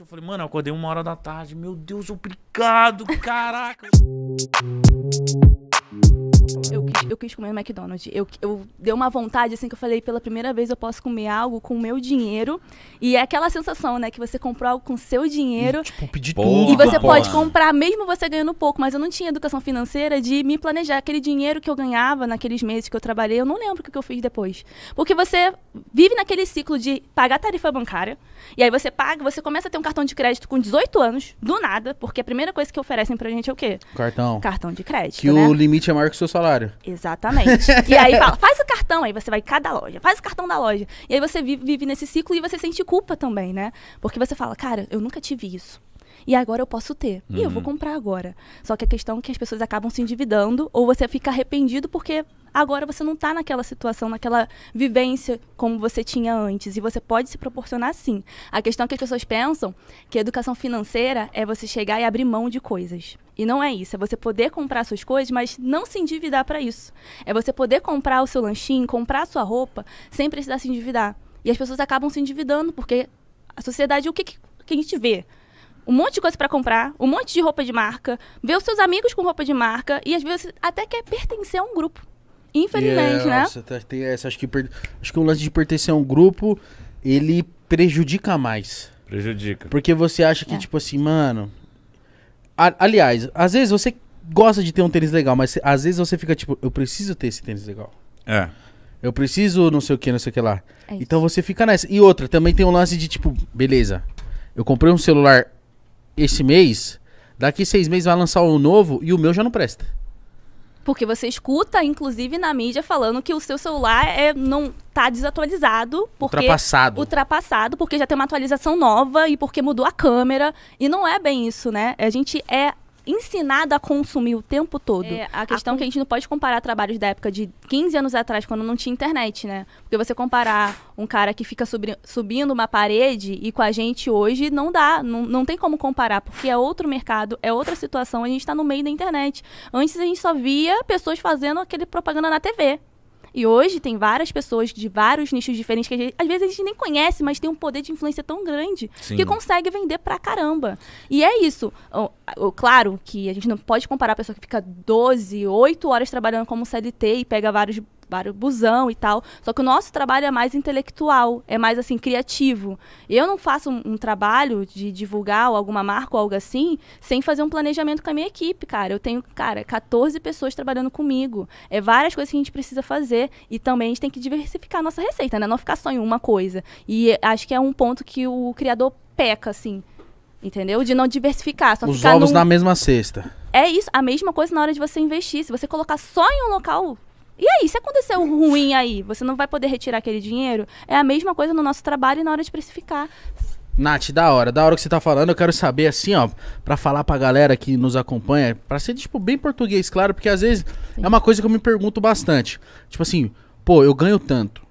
Eu falei, mano, eu acordei uma hora da tarde. Meu Deus, obrigado, caraca eu quis, eu quis comer no McDonald's. Eu, eu dei uma vontade, assim, que eu falei, pela primeira vez eu posso comer algo com o meu dinheiro. E é aquela sensação, né? Que você comprou algo com seu dinheiro. E, tipo, pedir tudo. E você porra. pode comprar, mesmo você ganhando pouco. Mas eu não tinha educação financeira de me planejar. Aquele dinheiro que eu ganhava naqueles meses que eu trabalhei, eu não lembro o que eu fiz depois. Porque você vive naquele ciclo de pagar tarifa bancária. E aí você paga, você começa a ter um cartão de crédito com 18 anos, do nada. Porque a primeira coisa que oferecem pra gente é o quê? Cartão. Cartão de crédito. Que né? o limite é maior que o seu salário salário. Exatamente. e aí fala, faz o cartão, aí você vai cada loja, faz o cartão da loja. E aí você vive, vive nesse ciclo e você sente culpa também, né? Porque você fala, cara, eu nunca tive isso e agora eu posso ter. Uhum. E eu vou uhum. comprar agora. Só que a questão é que as pessoas acabam se endividando ou você fica arrependido porque agora você não está naquela situação, naquela vivência como você tinha antes. E você pode se proporcionar sim. A questão é que as pessoas pensam que educação financeira é você chegar e abrir mão de coisas. E não é isso. É você poder comprar suas coisas, mas não se endividar para isso. É você poder comprar o seu lanchinho, comprar a sua roupa, sem precisar se endividar. E as pessoas acabam se endividando, porque a sociedade, o que, que a gente vê? um monte de coisa para comprar, um monte de roupa de marca, ver os seus amigos com roupa de marca e às vezes até quer pertencer a um grupo. Infelizmente, yeah, é, né? Nossa, tá, tem essa, acho que acho que o lance de pertencer a um grupo, ele prejudica mais. Prejudica. Porque você acha que é. tipo assim, mano, a, aliás, às vezes você gosta de ter um tênis legal, mas às vezes você fica tipo, eu preciso ter esse tênis legal. É. Eu preciso não sei o que, não sei o que lá. É então você fica nessa. E outra, também tem um lance de tipo, beleza, eu comprei um celular este mês, daqui seis meses vai lançar um novo e o meu já não presta. Porque você escuta, inclusive, na mídia falando que o seu celular é, não tá desatualizado. Porque, ultrapassado. Ultrapassado, porque já tem uma atualização nova e porque mudou a câmera. E não é bem isso, né? A gente é ensinado a consumir o tempo todo. É, a questão a... É que a gente não pode comparar trabalhos da época de 15 anos atrás, quando não tinha internet, né? Porque você comparar um cara que fica subi subindo uma parede e com a gente hoje, não dá. Não, não tem como comparar, porque é outro mercado, é outra situação. A gente está no meio da internet. Antes a gente só via pessoas fazendo aquele propaganda na TV. E hoje tem várias pessoas de vários nichos diferentes que gente, às vezes a gente nem conhece, mas tem um poder de influência tão grande Sim. que consegue vender pra caramba. E é isso. Claro que a gente não pode comparar a pessoa que fica 12, 8 horas trabalhando como CLT e pega vários vários busão e tal. Só que o nosso trabalho é mais intelectual, é mais assim, criativo. Eu não faço um, um trabalho de divulgar alguma marca ou algo assim sem fazer um planejamento com a minha equipe, cara. Eu tenho, cara, 14 pessoas trabalhando comigo. É várias coisas que a gente precisa fazer. E também a gente tem que diversificar a nossa receita, né? Não ficar só em uma coisa. E acho que é um ponto que o criador peca, assim. Entendeu? De não diversificar, só Os ficar ovos num... na mesma cesta. É isso, a mesma coisa na hora de você investir. Se você colocar só em um local, e aí, se acontecer um ruim aí, você não vai poder retirar aquele dinheiro? É a mesma coisa no nosso trabalho e na hora de precificar. Nath, da hora, da hora que você tá falando, eu quero saber assim, ó, pra falar pra galera que nos acompanha, pra ser, tipo, bem português, claro, porque às vezes Sim. é uma coisa que eu me pergunto bastante. Tipo assim, pô, eu ganho tanto.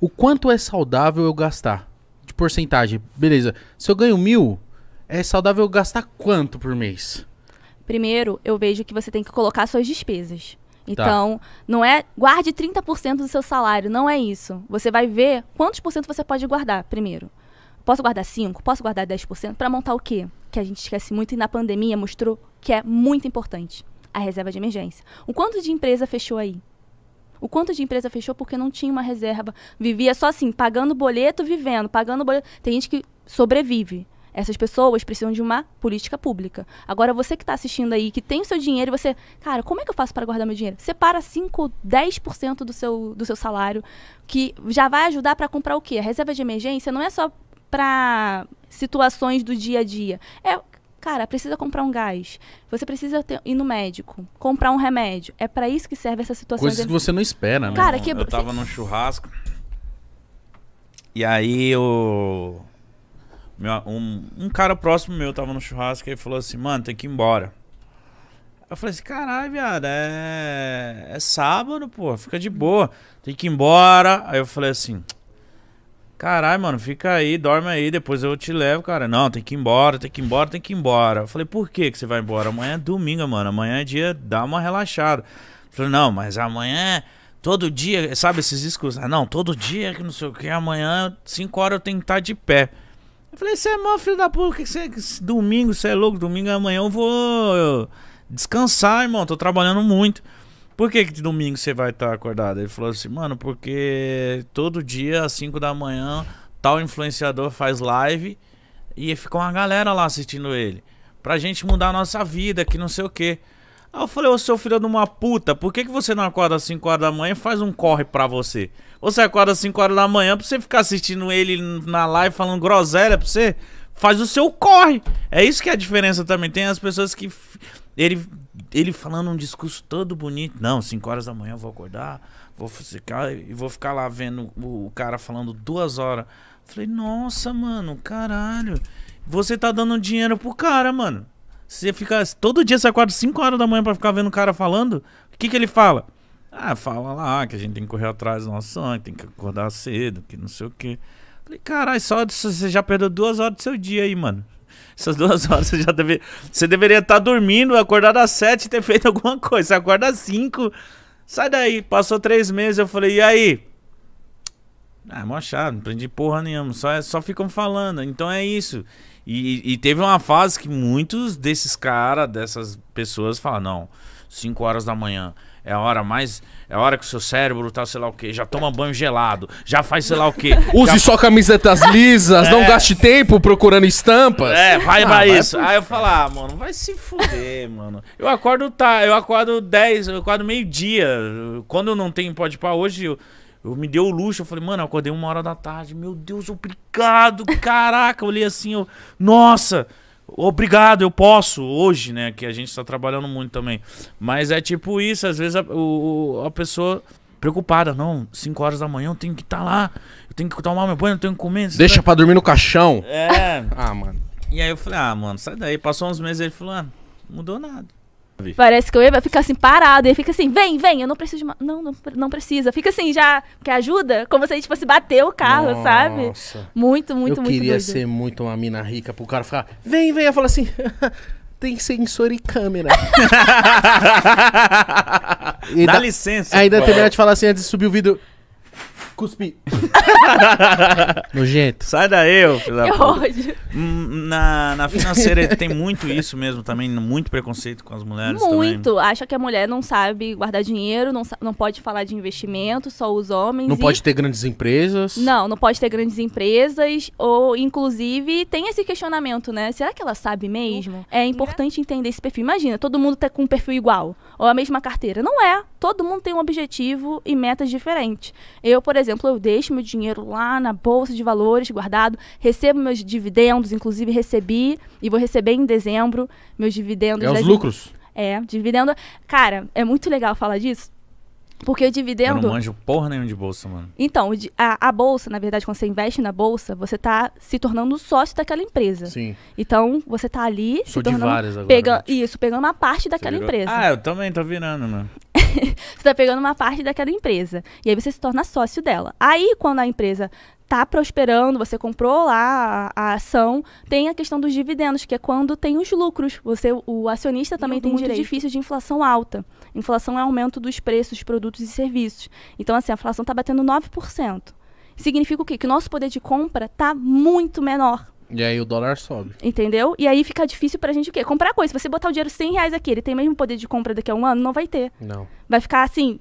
O quanto é saudável eu gastar? De porcentagem, beleza. Se eu ganho mil, é saudável eu gastar quanto por mês? Primeiro, eu vejo que você tem que colocar suas despesas. Tá. Então, tá. não é guarde 30% do seu salário, não é isso. Você vai ver quantos por cento você pode guardar primeiro. Posso guardar 5, posso guardar 10% para montar o quê? Que a gente esquece muito e na pandemia mostrou que é muito importante, a reserva de emergência. O quanto de empresa fechou aí? O quanto de empresa fechou porque não tinha uma reserva, vivia só assim, pagando boleto, vivendo, pagando boleto. Tem gente que sobrevive essas pessoas precisam de uma política pública. Agora, você que está assistindo aí, que tem o seu dinheiro, e você, cara, como é que eu faço para guardar meu dinheiro? Separa 5, 10% do seu, do seu salário, que já vai ajudar para comprar o quê? A reserva de emergência não é só para situações do dia a dia. É, cara, precisa comprar um gás. Você precisa ter, ir no médico, comprar um remédio. É para isso que serve essa situação. Coisas que você não espera, né? Cara, que... Eu tava num churrasco. E aí eu meu, um, um, cara próximo meu tava no churrasco e falou assim, mano, tem que ir embora. Eu falei assim, caralho, viado, é... é sábado, pô, fica de boa, tem que ir embora. Aí eu falei assim, caralho, mano, fica aí, dorme aí, depois eu te levo, cara. Não, tem que ir embora, tem que ir embora, tem que ir embora. Eu falei, por que que você vai embora? Amanhã é domingo, mano, amanhã é dia, dá uma relaxada. Eu falei, não, mas amanhã é todo dia, sabe esses discursos? Ah, não, todo dia que não sei o que, amanhã 5 horas eu tenho que estar tá de pé. Eu falei, você é mó filho da puta, que você. Domingo, você é louco, domingo é amanhã eu vou descansar, irmão. Tô trabalhando muito. Por que, que domingo você vai estar tá acordado? Ele falou assim, mano, porque todo dia, às 5 da manhã, tal influenciador faz live e fica uma galera lá assistindo ele. Pra gente mudar a nossa vida, que não sei o quê. Aí eu falei, ô seu filho de uma puta, por que, que você não acorda às 5 horas da manhã e faz um corre pra você? Você acorda às 5 horas da manhã pra você ficar assistindo ele na live falando groselha pra você? Faz o seu corre! É isso que é a diferença também. Tem as pessoas que. Ele, ele falando um discurso todo bonito. Não, 5 horas da manhã eu vou acordar, vou ficar e vou ficar lá vendo o cara falando duas horas. falei, nossa, mano, caralho. Você tá dando dinheiro pro cara, mano. Você fica. Todo dia você acorda 5 horas da manhã para ficar vendo o cara falando. O que, que ele fala? Ah, fala lá que a gente tem que correr atrás do nosso sonho, tem que acordar cedo, que não sei o quê. Falei, caralho, só você já perdeu duas horas do seu dia aí, mano. Essas duas horas você já deve, você deveria estar tá dormindo, acordar às sete e ter feito alguma coisa. Você acorda às cinco, sai daí. Passou três meses, eu falei, e aí? Ah, mó chato, não aprendi porra nenhuma, só, é, só ficam falando. Então é isso. E, e teve uma fase que muitos desses caras, dessas pessoas, falam, não, 5 horas da manhã é a hora mais. É a hora que o seu cérebro tá, sei lá o quê. Já toma banho gelado. Já faz sei lá o quê. Use já... só camisetas é. lisas. É. Não gaste tempo procurando estampas. É, vai ah, pra isso. Aí eu falo, ah, mano, vai se fuder, mano. Eu acordo tá, eu acordo 10, eu acordo meio-dia. Quando não tem pode pá hoje, eu eu me deu o luxo, eu falei, mano, eu acordei uma hora da tarde. Meu Deus, obrigado, caraca. Eu olhei assim, eu, nossa, obrigado, eu posso hoje, né? Que a gente tá trabalhando muito também. Mas é tipo isso, às vezes a, o, a pessoa preocupada, não, 5 horas da manhã eu tenho que estar tá lá, eu tenho que tomar meu banho, eu tenho que comer. Deixa tá... pra dormir no caixão. É. ah, mano. E aí eu falei, ah, mano, sai daí. Passou uns meses, ele falou, ah, mudou nada. Parece que eu ia ficar assim, parado. E fica assim, vem, vem, eu não preciso de uma... Não, não, não precisa. Fica assim, já... Que ajuda? Como se a gente fosse bater o carro, Nossa. sabe? Muito, muito, eu muito Eu queria doido. ser muito uma mina rica pro cara ficar... Vem, vem. Eu falo assim... tem sensor e câmera. e Dá da... licença. Ainda terminar de falar assim antes de subir o vídeo. Cuspi. Nojento. Sai daí, ô filho Eu ódio. Hum, hum, na, na financeira tem muito isso mesmo também, muito preconceito com as mulheres também. Muito. Acha que a mulher não sabe guardar dinheiro, não, não pode falar de investimento, só os homens. Não e- pode ter grandes empresas. Não, não pode ter grandes empresas, ou inclusive tem esse questionamento, né? Será que ela sabe mesmo? Uhum. É importante entender esse perfil. Imagina, todo mundo tá com um perfil igual, ou a mesma carteira. Não é todo mundo tem um objetivo e metas diferentes. Eu, por exemplo, eu deixo meu dinheiro lá na bolsa de valores guardado, recebo meus dividendos, inclusive recebi e vou receber em dezembro meus dividendos. É os lucros. É, dividendo. Cara, é muito legal falar disso. Porque o dividendo. Eu não manjo porra nenhuma de bolsa, mano. Então, a, a, bolsa, na verdade, quando você investe na bolsa, você tá se tornando sócio daquela empresa. Sim. Então, você tá ali. Sou se tornando, de várias agora. Pega, né? isso, pegando uma parte daquela empresa. Ah, eu também tô virando, mano. você tá pegando uma parte daquela empresa. E aí você se torna sócio dela. Aí, quando a empresa tá prosperando, você comprou lá a, a, ação, tem a questão dos dividendos, que é quando tem os lucros. Você, o acionista também tem muito direito. difícil de inflação alta. Inflação é aumento dos preços, de produtos e serviços. Então, assim, a inflação está batendo 9%. Significa o quê? Que o nosso poder de compra está muito menor. E aí o dólar sobe. Entendeu? E aí fica difícil pra gente o quê? Comprar coisa. Se você botar o dinheiro 100 reais aqui, ele tem mesmo poder de compra daqui a um ano? Não vai ter. Não. Vai ficar assim,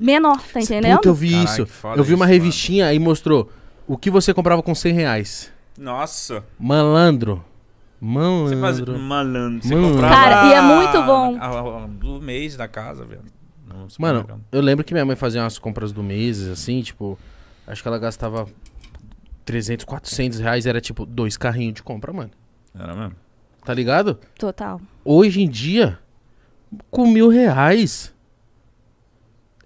menor, tá entendendo? Puta, eu vi isso. Eu vi isso, uma revistinha e aí mostrou o que você comprava com 100 reais. Nossa. Malandro. Malandro. Você faz malandro. Você malandro. comprava... Cara, e é muito bom. A, a, do mês da casa, velho. Mano, tá eu lembro que minha mãe fazia umas compras do mês, assim, tipo... Acho que ela gastava 300, 400 reais era tipo dois carrinhos de compra, mano. Era mesmo. Tá ligado? Total. Hoje em dia, com mil reais,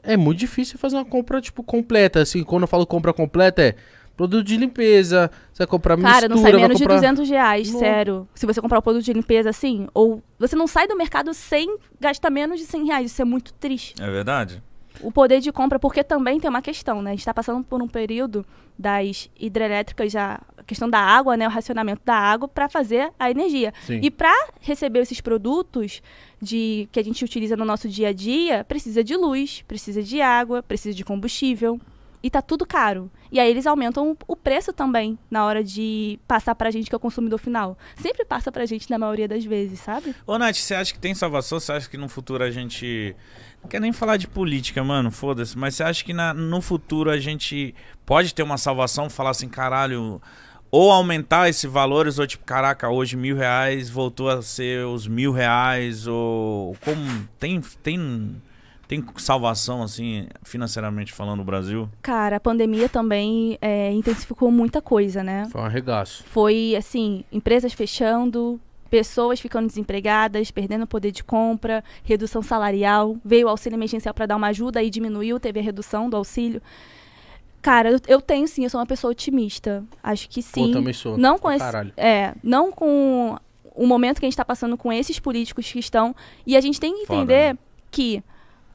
é muito difícil fazer uma compra, tipo, completa. Assim, quando eu falo compra completa, é produto de limpeza, você vai comprar mistura... Cara, não sai menos comprar... de 200 reais, não. sério. Se você comprar um produto de limpeza, assim, ou você não sai do mercado sem gastar menos de 100 reais. Isso é muito triste. É verdade. O poder de compra, porque também tem uma questão, né? A gente está passando por um período das hidrelétricas, a questão da água, né? O racionamento da água para fazer a energia. Sim. E para receber esses produtos de que a gente utiliza no nosso dia a dia, precisa de luz, precisa de água, precisa de combustível e tá tudo caro. E aí eles aumentam o preço também na hora de passar pra gente que é o consumidor final. Sempre passa pra gente na maioria das vezes, sabe? Ô, Nath, você acha que tem salvação? Você acha que no futuro a gente. Não quer nem falar de política, mano, foda-se. Mas você acha que na... no futuro a gente pode ter uma salvação? Falar assim, caralho. Ou aumentar esses valores, ou tipo, caraca, hoje mil reais voltou a ser os mil reais, ou como. Tem. tem tem salvação, assim, financeiramente falando, no Brasil? Cara, a pandemia também é, intensificou muita coisa, né? Foi um arregaço. Foi, assim, empresas fechando, pessoas ficando desempregadas, perdendo o poder de compra, redução salarial. Veio o auxílio emergencial para dar uma ajuda e diminuiu, teve a redução do auxílio. Cara, eu, eu, tenho sim, eu sou uma pessoa otimista. Acho que sim. Eu também sou. Não com esse, Caralho. É, não com o momento que a gente está passando com esses políticos que estão. E a gente tem que entender Foda, né? que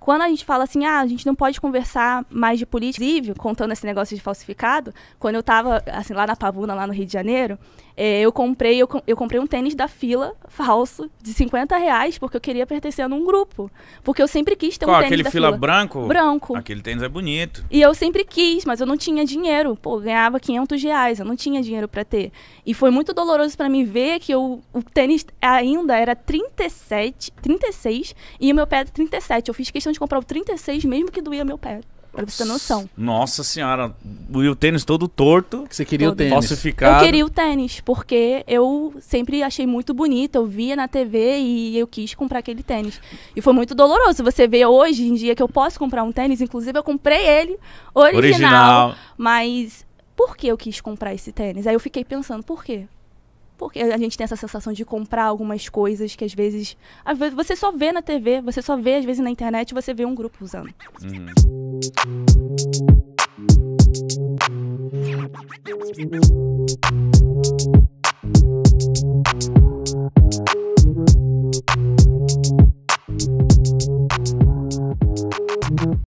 quando a gente fala assim, ah, a gente não pode conversar mais de política, inclusive, contando esse negócio de falsificado, quando eu estava assim, lá na Pavuna, lá no Rio de Janeiro, é, eu comprei eu, eu, comprei um tênis da fila falso de 50 reais porque eu queria pertencer a um grupo. Porque eu sempre quis ter Qual, um tênis aquele da fila, fila branco? Branco. Aquele tênis é bonito. E eu sempre quis, mas eu não tinha dinheiro. Pô, eu ganhava 500 reais, eu não tinha dinheiro para ter. E foi muito doloroso para mim ver que eu, o tênis ainda era 37, 36 e o meu pé era é 37. Eu fiz questão de comprar o 36, mesmo que doía meu pé. Pra você ter noção. Nossa senhora, e o tênis todo torto. Que você queria todo. o tênis. Falsificado. Eu queria o tênis, porque eu sempre achei muito bonito. Eu via na TV e eu quis comprar aquele tênis. E foi muito doloroso. Você vê hoje em dia que eu posso comprar um tênis. Inclusive, eu comprei ele original. original. Mas por que eu quis comprar esse tênis? Aí eu fiquei pensando, por quê? Porque a gente tem essa sensação de comprar algumas coisas que às vezes, às vezes você só vê na TV, você só vê às vezes na internet, você vê um grupo usando. Uhum.